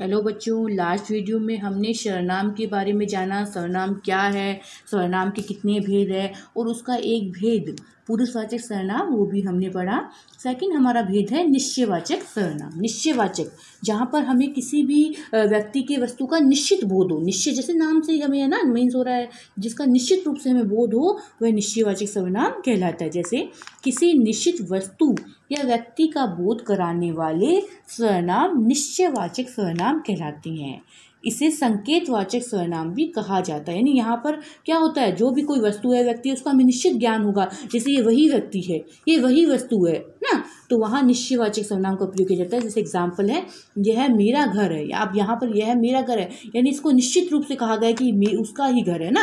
hello बच्चों last video में हमने सरनाम के बारे में जाना सरनाम क्या है सरनाम के कितने भेद है और उसका एक भेद पुरुषवाचक सरनाम वो भी हमने पढ़ा सेकंड हमारा भेद है निश्चयवाचक सरनाम निश्चयवाचक जहाँ पर हमें किसी भी व्यक्ति के वस्तु का निश्चित बोध हो निश्चय जैसे नाम से ही हमें है ना मीन्स हो रहा है जिसका निश्चित रूप से हमें बोध हो वह निश्चयवाचक सरनाम कहलाता है जैसे किसी निश्चित वस्तु या व्यक्ति का बोध कराने वाले स्वनाम निश्चयवाचक स्वनाम कहलाते हैं इसे संकेतवाचक स्वनाम भी कहा जाता है यानी यहाँ पर क्या होता है जो भी कोई वस्तु है व्यक्ति उसका हमें निश्चित ज्ञान होगा जैसे ये वही व्यक्ति है ये वही वस्तु है तो वहाँ निश्चयवाचक सर्वनाम का उपयोग किया जाता है जैसे एग्जाम्पल है यह मेरा घर है अब यहाँ पर यह मेरा घर है यानी इसको निश्चित रूप से कहा गया कि उसका ही घर है ना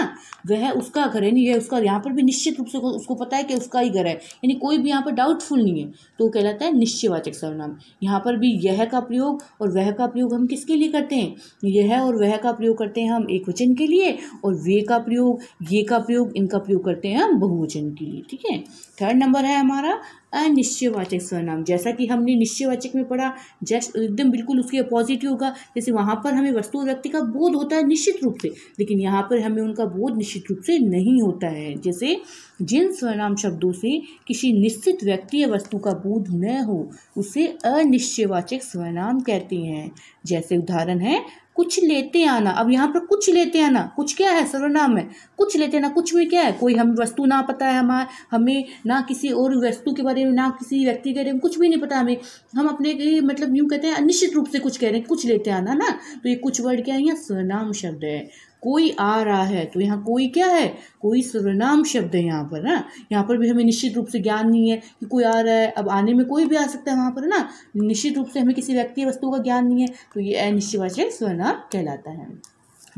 वह उसका घर है यह उसका यहाँ पर भी निश्चित रूप से उसको पता है कि उसका ही घर है यानी कोई भी यहाँ पर डाउटफुल नहीं है तो कहलाता है निश्चयवाचक सर्वनाम यहाँ पर भी यह का प्रयोग और वह का प्रयोग हम किसके लिए करते हैं यह और वह का प्रयोग करते हैं हम एक वचन के लिए और वे का प्रयोग ये का प्रयोग इनका प्रयोग करते हैं हम बहुवचन के लिए ठीक है थर्ड नंबर है हमारा अनिश्चयवाचक सर्वनाम जैसा कि हमने निश्चयवाचक में पढ़ा जस्ट एकदम बिल्कुल उसके अपोजिट ही होगा जैसे वहाँ पर हमें वस्तु और व्यक्ति का बोध होता है निश्चित रूप से लेकिन यहाँ पर हमें उनका बोध निश्चित रूप से नहीं होता है जैसे जिन स्वनाम शब्दों से किसी निश्चित व्यक्ति या वस्तु का बोध न हो उसे अनिश्चयवाचक स्वनाम कहते हैं जैसे उदाहरण है कुछ लेते आना अब यहाँ पर कुछ लेते आना कुछ क्या है सर्वनाम है कुछ लेते आना कुछ में क्या है कोई हम वस्तु ना पता है हमारा हमें ना किसी और वस्तु के बारे में ना किसी व्यक्ति के बारे में कुछ भी नहीं पता हमें हम अपने मतलब यूँ कहते हैं निश्चित रूप से कुछ कह रहे हैं कुछ लेते आना ना तो ये कुछ वर्ड क्या है यहाँ सर्वनाम शब्द है कोई आ रहा है तो यहाँ कोई क्या है कोई सर्वनाम शब्द है यहाँ पर ना यहाँ पर भी हमें निश्चित रूप से ज्ञान नहीं है कि कोई आ रहा है अब आने में कोई भी आ सकता है वहाँ पर ना निश्चित रूप से हमें किसी व्यक्ति वस्तु का ज्ञान नहीं है तो ये अनिश्चयवाचक सर्वनाम कहलाता है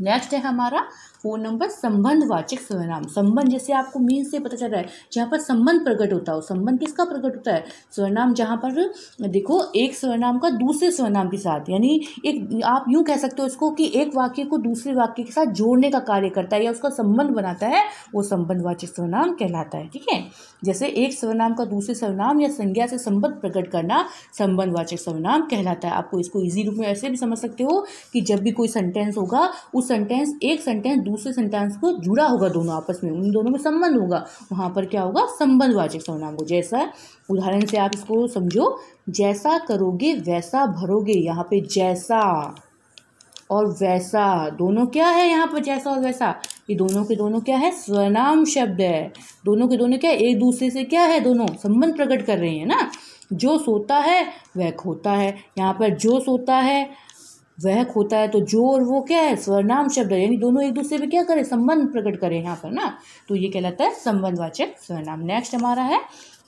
नेक्स्ट है हमारा फोन नंबर संबंधवाचक स्वनाम संबंध जैसे आपको मीन से पता चल रहा है जहाँ पर संबंध प्रकट होता हो संबंध किसका प्रकट होता है स्वर्णाम जहाँ पर देखो एक सर्वनाम का दूसरे स्वनाम के साथ यानी एक आप यूँ कह सकते हो इसको कि एक वाक्य को दूसरे वाक्य के साथ जोड़ने का कार्य करता है या उसका संबंध बनाता है वो संबंधवाचक स्वनाम कहलाता है ठीक है जैसे एक सर्वनाम का दूसरे स्वनाम या संज्ञा से संबंध प्रकट करना संबंधवाचक स्वनाम कहलाता है आपको इसको ईजी रूप में ऐसे भी समझ सकते हो कि जब भी कोई सेंटेंस होगा उस सेंटेंस एक सेंटेंस दूसरे सेंटेंस को जुड़ा होगा दोनों आपस में उन दोनों में संबंध होगा वहाँ पर क्या होगा संबंधवाचक सर्वनाम को जैसा उदाहरण से आप इसको समझो जैसा करोगे वैसा भरोगे यहाँ पे जैसा और वैसा दोनों क्या है यहाँ पर जैसा और वैसा ये दोनों के दोनों क्या है स्वनाम शब्द है दोनों के दोनों क्या है एक दूसरे से क्या है दोनों संबंध प्रकट कर रहे हैं ना जो सोता है वह खोता है यहाँ पर जो सोता है वह होता है तो जो और वो क्या है स्वरनाम शब्द है यानी दोनों एक दूसरे पे क्या करें संबंध प्रकट करें यहाँ पर ना तो ये कहलाता है संबंधवाचक स्वरनाम नेक्स्ट हमारा है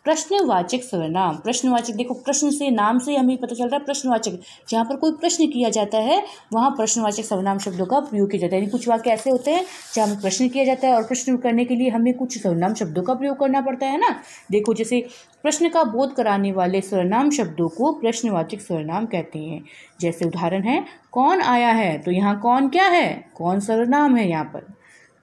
प्रश्नवाचक सर्वनाम प्रश्नवाचक देखो प्रश्न से नाम से हमें पता चल रहा है प्रश्नवाचक जहाँ पर कोई प्रश्न किया जाता है वहाँ प्रश्नवाचक सर्वनाम शब्दों का प्रयोग किया जाता है यानी कुछ वाक्य ऐसे होते हैं जहाँ हमें प्रश्न किया जाता है और प्रश्न करने के लिए हमें कुछ सर्वनाम शब्दों का प्रयोग करना पड़ता है ना देखो जैसे प्रश्न का बोध कराने वाले सर्वनाम शब्दों को प्रश्नवाचक सर्वनाम कहते हैं जैसे उदाहरण है कौन आया है तो यहाँ कौन क्या है कौन सर्वनाम है यहाँ पर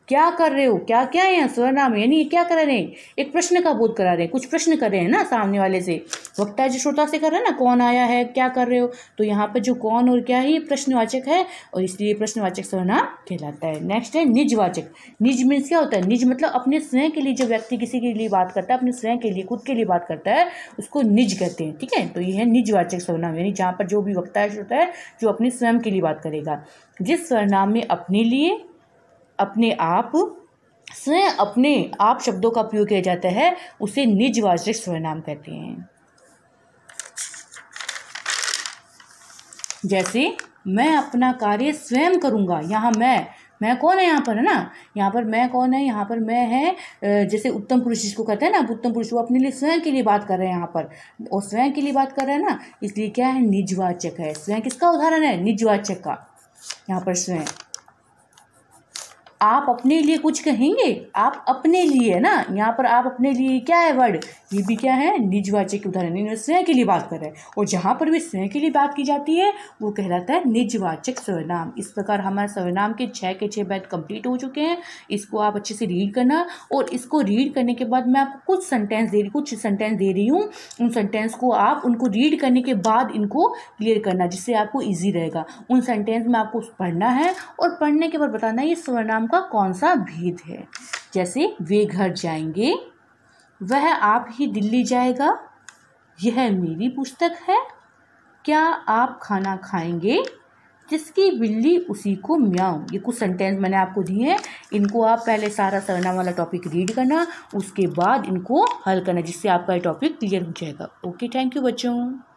क्या कर रहे हो क्या क्या है स्वर्णाम यानी क्या कर रहे हैं एक प्रश्न का बोध करा रहे हैं कुछ प्रश्न कर रहे हैं ना सामने वाले से वक्ता जो श्रोता से कर रहा है ना कौन आया है क्या कर रहे हो तो यहाँ पर जो कौन और क्या है ये प्रश्नवाचक है और इसलिए प्रश्नवाचक स्वर्णाम कहलाता है नेक्स्ट है निजवाचक निज मीन्स क्या होता है निज मतलब अपने स्वयं के लिए जो व्यक्ति किसी के लिए बात करता है अपने स्वयं के लिए खुद के लिए बात करता है उसको निज कहते हैं ठीक है तो ये है निजवाचक स्वर्णाम यानी जहाँ पर जो भी वक्ता श्रोता है जो अपने स्वयं के लिए बात करेगा जिस स्वरनाम में अपने लिए अपने आप से अपने आप शब्दों का प्रयोग किया जाता है उसे निजवाचक नाम कहते हैं जैसे मैं अपना कार्य स्वयं करूंगा यहाँ मैं मैं कौन है यहाँ पर है ना यहाँ पर मैं कौन है यहाँ पर मैं है जैसे उत्तम पुरुष जिसको कहते हैं ना उत्तम पुरुष वो अपने लिए स्वयं के लिए बात कर रहे हैं यहाँ पर और स्वयं के लिए बात कर रहे हैं ना इसलिए क्या है निजवाचक है स्वयं किसका उदाहरण है निजवाचक का यहाँ पर स्वयं आप अपने लिए कुछ कहेंगे आप अपने लिए ना यहाँ पर आप अपने लिए क्या है वर्ड ये भी क्या है निजवाचक उदाहरण इन्होंने स्वयं के लिए बात कर रहे हैं और जहाँ पर भी स्वयं के लिए बात की जाती है वो कहलाता है निजवाचक सर्वनाम इस प्रकार हमारे सर्वनाम के छः के छः बैद कंप्लीट हो चुके हैं इसको आप अच्छे से रीड करना और इसको रीड करने के बाद मैं आपको कुछ सेंटेंस दे रही कुछ सेंटेंस दे रही हूँ उन सेंटेंस को आप उनको रीड करने के बाद इनको क्लियर करना जिससे आपको ईजी रहेगा उन सेंटेंस में आपको पढ़ना है और पढ़ने के बाद बताना ये सर्वनाम का कौन सा भेद है जैसे वे घर जाएंगे वह आप ही दिल्ली जाएगा यह मेरी पुस्तक है क्या आप खाना खाएंगे जिसकी बिल्ली उसी को म्याऊं ये कुछ सेंटेंस मैंने आपको दिए हैं इनको आप पहले सारा सरना वाला टॉपिक रीड करना उसके बाद इनको हल करना जिससे आपका ये टॉपिक क्लियर हो जाएगा ओके थैंक यू बच्चों